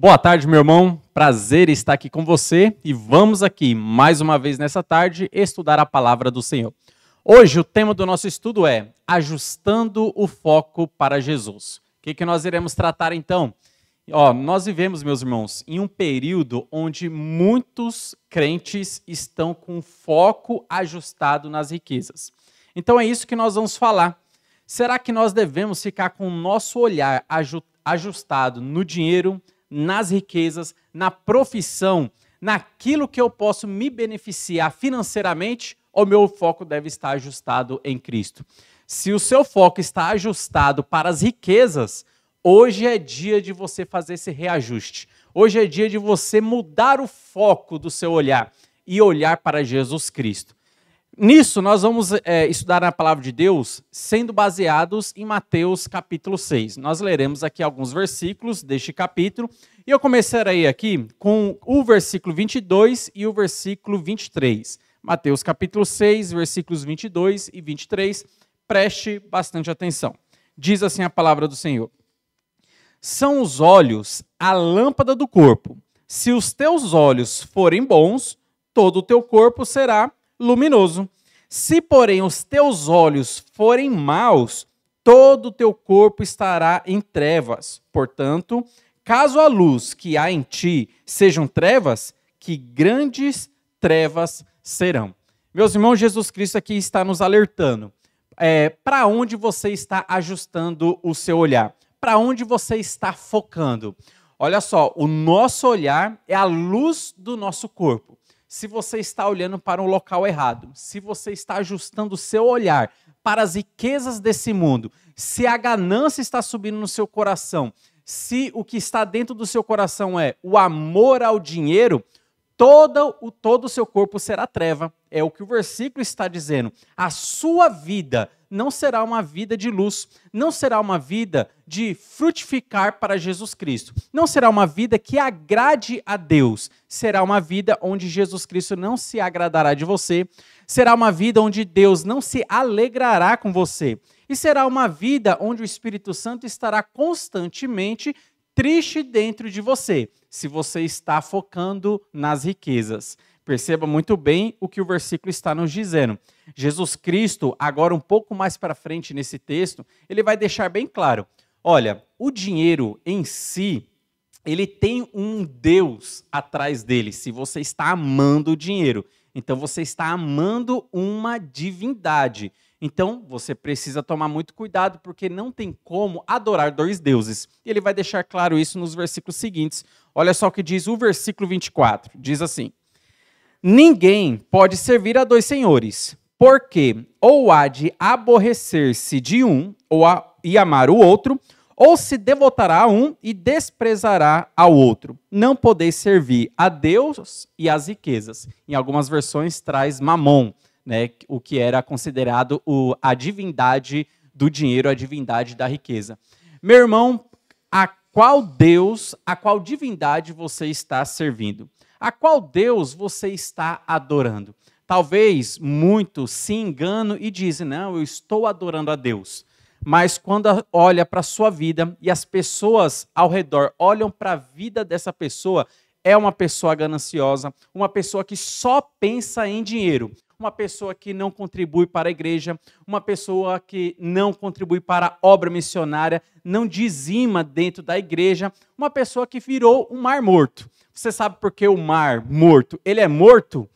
Boa tarde, meu irmão. Prazer estar aqui com você e vamos aqui mais uma vez nessa tarde estudar a palavra do Senhor. Hoje o tema do nosso estudo é ajustando o foco para Jesus. O que, que nós iremos tratar então? Ó, nós vivemos, meus irmãos, em um período onde muitos crentes estão com foco ajustado nas riquezas. Então é isso que nós vamos falar. Será que nós devemos ficar com o nosso olhar ajustado no dinheiro? nas riquezas, na profissão, naquilo que eu posso me beneficiar financeiramente, o meu foco deve estar ajustado em Cristo. Se o seu foco está ajustado para as riquezas, hoje é dia de você fazer esse reajuste. Hoje é dia de você mudar o foco do seu olhar e olhar para Jesus Cristo. Nisso, nós vamos é, estudar a palavra de Deus sendo baseados em Mateus capítulo 6. Nós leremos aqui alguns versículos deste capítulo e eu começarei aqui com o versículo 22 e o versículo 23. Mateus capítulo 6, versículos 22 e 23. Preste bastante atenção. Diz assim a palavra do Senhor: São os olhos a lâmpada do corpo. Se os teus olhos forem bons, todo o teu corpo será luminoso. Se, porém, os teus olhos forem maus, todo o teu corpo estará em trevas. Portanto, caso a luz que há em ti sejam trevas, que grandes trevas serão. Meus irmãos, Jesus Cristo aqui está nos alertando. É, para onde você está ajustando o seu olhar? Para onde você está focando? Olha só, o nosso olhar é a luz do nosso corpo se você está olhando para um local errado, se você está ajustando o seu olhar para as riquezas desse mundo, se a ganância está subindo no seu coração, se o que está dentro do seu coração é o amor ao dinheiro, todo o todo seu corpo será treva. É o que o versículo está dizendo. A sua vida não será uma vida de luz, não será uma vida de frutificar para Jesus Cristo, não será uma vida que agrade a Deus, será uma vida onde Jesus Cristo não se agradará de você, será uma vida onde Deus não se alegrará com você, e será uma vida onde o Espírito Santo estará constantemente triste dentro de você, se você está focando nas riquezas. Perceba muito bem o que o versículo está nos dizendo. Jesus Cristo, agora um pouco mais para frente nesse texto, ele vai deixar bem claro: olha, o dinheiro em si, ele tem um Deus atrás dele. Se você está amando o dinheiro, então você está amando uma divindade. Então, você precisa tomar muito cuidado, porque não tem como adorar dois deuses. E ele vai deixar claro isso nos versículos seguintes. Olha só o que diz o versículo 24: diz assim: Ninguém pode servir a dois senhores, porque ou há de aborrecer-se de um ou a, e amar o outro, ou se devotará a um e desprezará ao outro. Não podeis servir a Deus e às riquezas. Em algumas versões traz mamon né, o que era considerado o, a divindade do dinheiro, a divindade da riqueza. Meu irmão, a qual Deus, a qual divindade você está servindo? A qual Deus você está adorando? Talvez muitos se enganam e dizem: não, eu estou adorando a Deus. Mas quando olha para a sua vida e as pessoas ao redor olham para a vida dessa pessoa, é uma pessoa gananciosa, uma pessoa que só pensa em dinheiro, uma pessoa que não contribui para a igreja, uma pessoa que não contribui para a obra missionária, não dizima dentro da igreja, uma pessoa que virou um mar morto. Você sabe por que o mar morto? Ele é morto,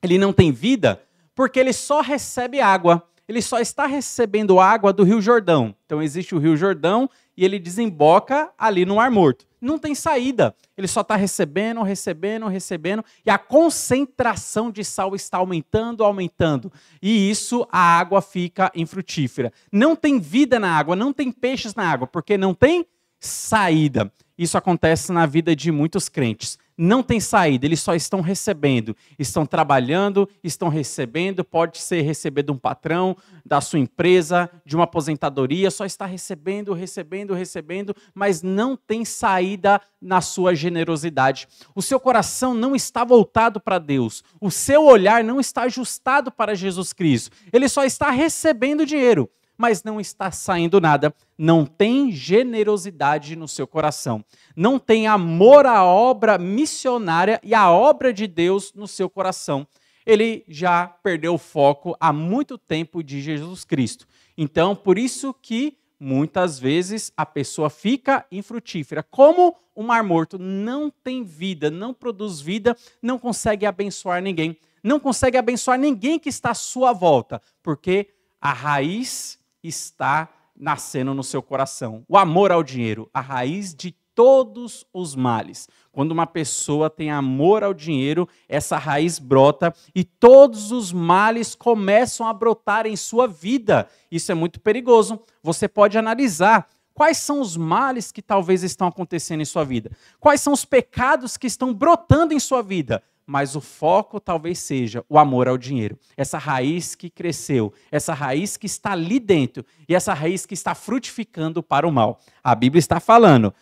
ele não tem vida, porque ele só recebe água. Ele só está recebendo água do Rio Jordão. Então existe o Rio Jordão e ele desemboca ali no Mar Morto não tem saída. Ele só está recebendo, recebendo, recebendo, e a concentração de sal está aumentando, aumentando. E isso a água fica infrutífera. Não tem vida na água, não tem peixes na água, porque não tem saída. Isso acontece na vida de muitos crentes não tem saída, eles só estão recebendo. Estão trabalhando, estão recebendo, pode ser receber de um patrão, da sua empresa, de uma aposentadoria, só está recebendo, recebendo, recebendo, mas não tem saída na sua generosidade. O seu coração não está voltado para Deus, o seu olhar não está ajustado para Jesus Cristo. Ele só está recebendo dinheiro mas não está saindo nada, não tem generosidade no seu coração, não tem amor à obra missionária e à obra de Deus no seu coração. Ele já perdeu o foco há muito tempo de Jesus Cristo. Então, por isso que muitas vezes a pessoa fica infrutífera, como o mar morto, não tem vida, não produz vida, não consegue abençoar ninguém, não consegue abençoar ninguém que está à sua volta, porque a raiz está nascendo no seu coração. O amor ao dinheiro, a raiz de todos os males. Quando uma pessoa tem amor ao dinheiro, essa raiz brota e todos os males começam a brotar em sua vida. Isso é muito perigoso. Você pode analisar quais são os males que talvez estão acontecendo em sua vida, quais são os pecados que estão brotando em sua vida mas o foco talvez seja o amor ao dinheiro. Essa raiz que cresceu, essa raiz que está ali dentro e essa raiz que está frutificando para o mal. A Bíblia está falando: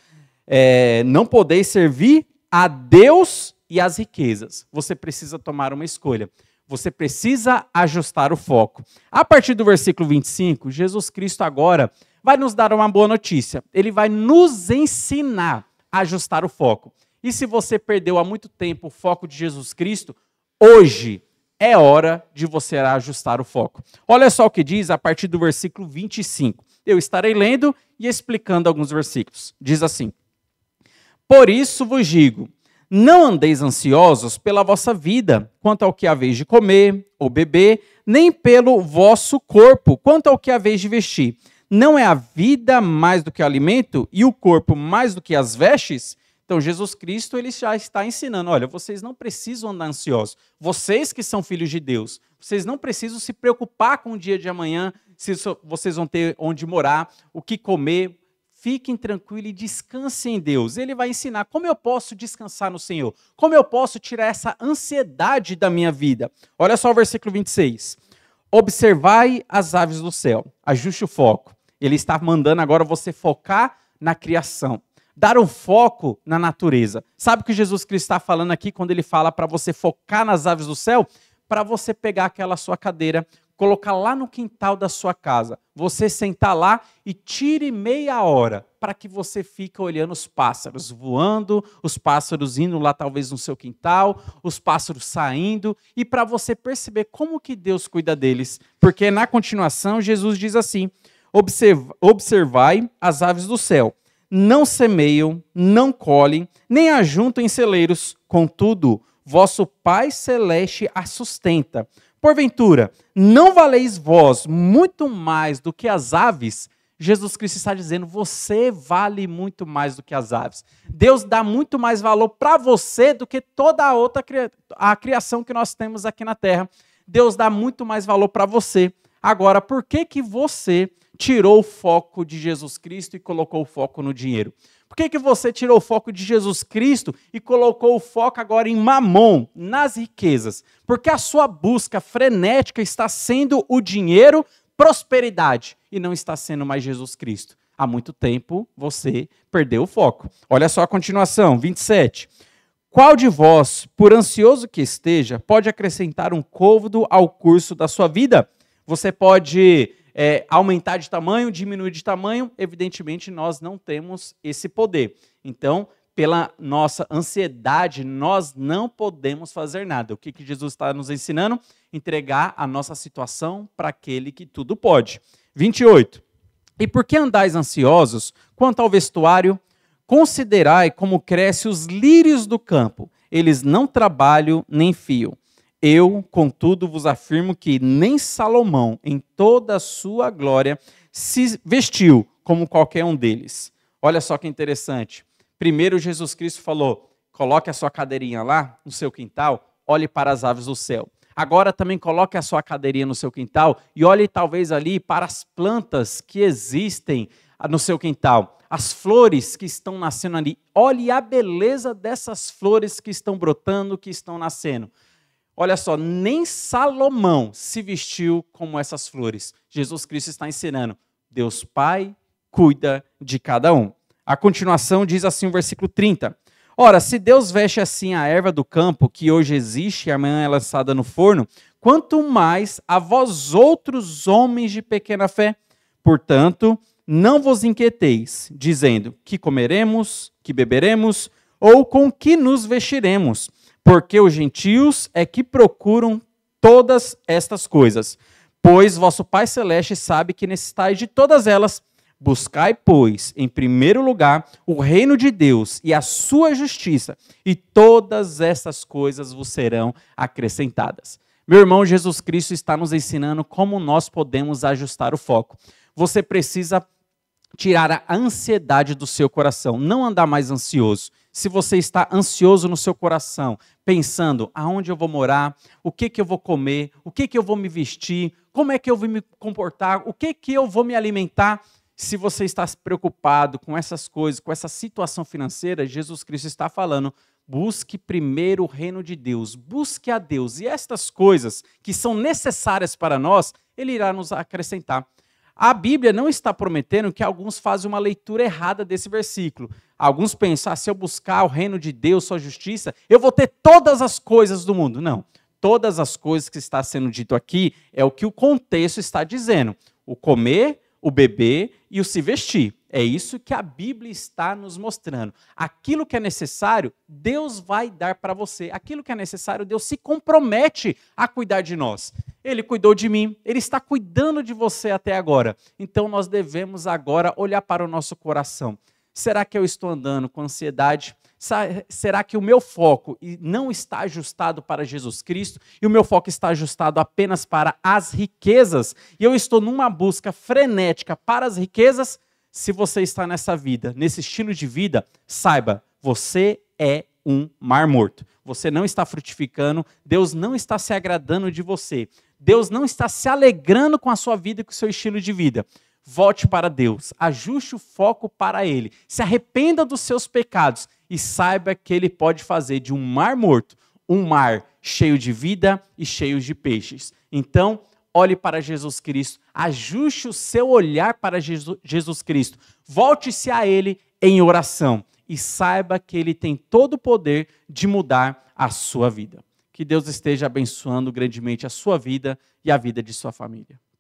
é, não podeis servir a Deus e as riquezas. Você precisa tomar uma escolha. Você precisa ajustar o foco. A partir do versículo 25, Jesus Cristo agora vai nos dar uma boa notícia. Ele vai nos ensinar a ajustar o foco. E se você perdeu há muito tempo o foco de Jesus Cristo, hoje é hora de você ajustar o foco. Olha só o que diz a partir do versículo 25. Eu estarei lendo e explicando alguns versículos. Diz assim: Por isso vos digo, não andeis ansiosos pela vossa vida, quanto ao que haveis de comer ou beber, nem pelo vosso corpo, quanto ao que haveis de vestir. Não é a vida mais do que o alimento e o corpo mais do que as vestes? Então Jesus Cristo ele já está ensinando, olha, vocês não precisam andar ansiosos. Vocês que são filhos de Deus, vocês não precisam se preocupar com o dia de amanhã, se vocês vão ter onde morar, o que comer. Fiquem tranquilos e descansem em Deus. Ele vai ensinar como eu posso descansar no Senhor, como eu posso tirar essa ansiedade da minha vida. Olha só o versículo 26. Observai as aves do céu, ajuste o foco. Ele está mandando agora você focar na criação dar um foco na natureza. Sabe o que Jesus Cristo está falando aqui quando ele fala para você focar nas aves do céu? Para você pegar aquela sua cadeira, colocar lá no quintal da sua casa, você sentar lá e tire meia hora para que você fique olhando os pássaros voando, os pássaros indo lá talvez no seu quintal, os pássaros saindo e para você perceber como que Deus cuida deles, porque na continuação Jesus diz assim: observai as aves do céu não semeiam, não colhem, nem ajuntam em celeiros, contudo, vosso Pai Celeste a sustenta. Porventura, não valeis vós muito mais do que as aves? Jesus Cristo está dizendo: você vale muito mais do que as aves. Deus dá muito mais valor para você do que toda a outra a criação que nós temos aqui na terra. Deus dá muito mais valor para você. Agora, por que que você tirou o foco de Jesus Cristo e colocou o foco no dinheiro? Por que, que você tirou o foco de Jesus Cristo e colocou o foco agora em mamon, nas riquezas? Porque a sua busca frenética está sendo o dinheiro, prosperidade, e não está sendo mais Jesus Cristo. Há muito tempo você perdeu o foco. Olha só a continuação, 27. Qual de vós, por ansioso que esteja, pode acrescentar um côvado ao curso da sua vida? Você pode é, aumentar de tamanho, diminuir de tamanho, evidentemente nós não temos esse poder. Então, pela nossa ansiedade, nós não podemos fazer nada. O que, que Jesus está nos ensinando? Entregar a nossa situação para aquele que tudo pode. 28. E por que andais ansiosos quanto ao vestuário? Considerai como crescem os lírios do campo. Eles não trabalham nem fiam. Eu, contudo, vos afirmo que nem Salomão, em toda a sua glória, se vestiu como qualquer um deles. Olha só que interessante. Primeiro, Jesus Cristo falou: coloque a sua cadeirinha lá no seu quintal, olhe para as aves do céu. Agora também coloque a sua cadeirinha no seu quintal e olhe talvez ali para as plantas que existem no seu quintal, as flores que estão nascendo ali. Olhe a beleza dessas flores que estão brotando, que estão nascendo. Olha só, nem Salomão se vestiu como essas flores. Jesus Cristo está ensinando. Deus Pai cuida de cada um. A continuação diz assim o versículo 30. Ora, se Deus veste assim a erva do campo, que hoje existe e amanhã é lançada no forno, quanto mais a vós outros homens de pequena fé. Portanto, não vos inquieteis, dizendo que comeremos, que beberemos, ou com que nos vestiremos porque os gentios é que procuram todas estas coisas. Pois vosso Pai Celeste sabe que necessitais de todas elas. Buscai, pois, em primeiro lugar o reino de Deus e a sua justiça, e todas essas coisas vos serão acrescentadas. Meu irmão, Jesus Cristo está nos ensinando como nós podemos ajustar o foco. Você precisa tirar a ansiedade do seu coração, não andar mais ansioso se você está ansioso no seu coração, pensando aonde eu vou morar, o que, que eu vou comer, o que, que eu vou me vestir, como é que eu vou me comportar, o que, que eu vou me alimentar, se você está preocupado com essas coisas, com essa situação financeira, Jesus Cristo está falando: busque primeiro o reino de Deus, busque a Deus, e estas coisas que são necessárias para nós, Ele irá nos acrescentar. A Bíblia não está prometendo que alguns fazem uma leitura errada desse versículo. Alguns pensam, ah, se eu buscar o reino de Deus, sua justiça, eu vou ter todas as coisas do mundo. Não. Todas as coisas que está sendo dito aqui é o que o contexto está dizendo: o comer, o beber e o se vestir. É isso que a Bíblia está nos mostrando. Aquilo que é necessário, Deus vai dar para você. Aquilo que é necessário, Deus se compromete a cuidar de nós. Ele cuidou de mim, ele está cuidando de você até agora. Então nós devemos agora olhar para o nosso coração. Será que eu estou andando com ansiedade? Será que o meu foco não está ajustado para Jesus Cristo e o meu foco está ajustado apenas para as riquezas? E eu estou numa busca frenética para as riquezas? se você está nessa vida, nesse estilo de vida, saiba, você é um mar morto. Você não está frutificando, Deus não está se agradando de você. Deus não está se alegrando com a sua vida e com o seu estilo de vida. Volte para Deus, ajuste o foco para Ele, se arrependa dos seus pecados e saiba que Ele pode fazer de um mar morto um mar cheio de vida e cheio de peixes. Então, olhe para Jesus Cristo, ajuste o seu olhar para Jesus Cristo, volte-se a Ele em oração e saiba que Ele tem todo o poder de mudar a sua vida. Que Deus esteja abençoando grandemente a sua vida e a vida de sua família.